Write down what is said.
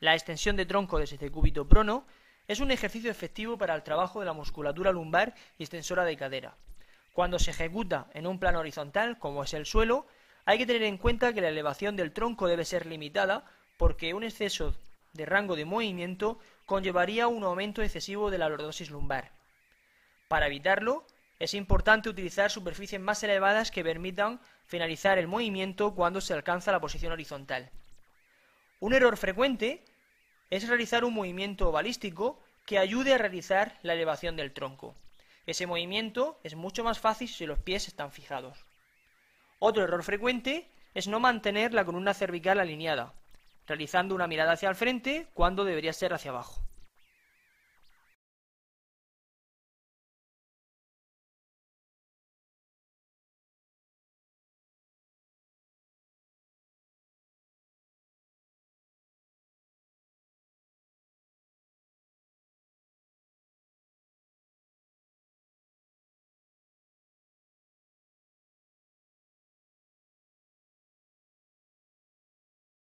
La extensión de tronco desde el cúbito prono es un ejercicio efectivo para el trabajo de la musculatura lumbar y extensora de cadera. Cuando se ejecuta en un plano horizontal, como es el suelo, hay que tener en cuenta que la elevación del tronco debe ser limitada porque un exceso de rango de movimiento conllevaría un aumento excesivo de la lordosis lumbar. Para evitarlo, es importante utilizar superficies más elevadas que permitan finalizar el movimiento cuando se alcanza la posición horizontal. Un error frecuente es realizar un movimiento balístico que ayude a realizar la elevación del tronco. Ese movimiento es mucho más fácil si los pies están fijados. Otro error frecuente es no mantener la columna cervical alineada, realizando una mirada hacia el frente cuando debería ser hacia abajo.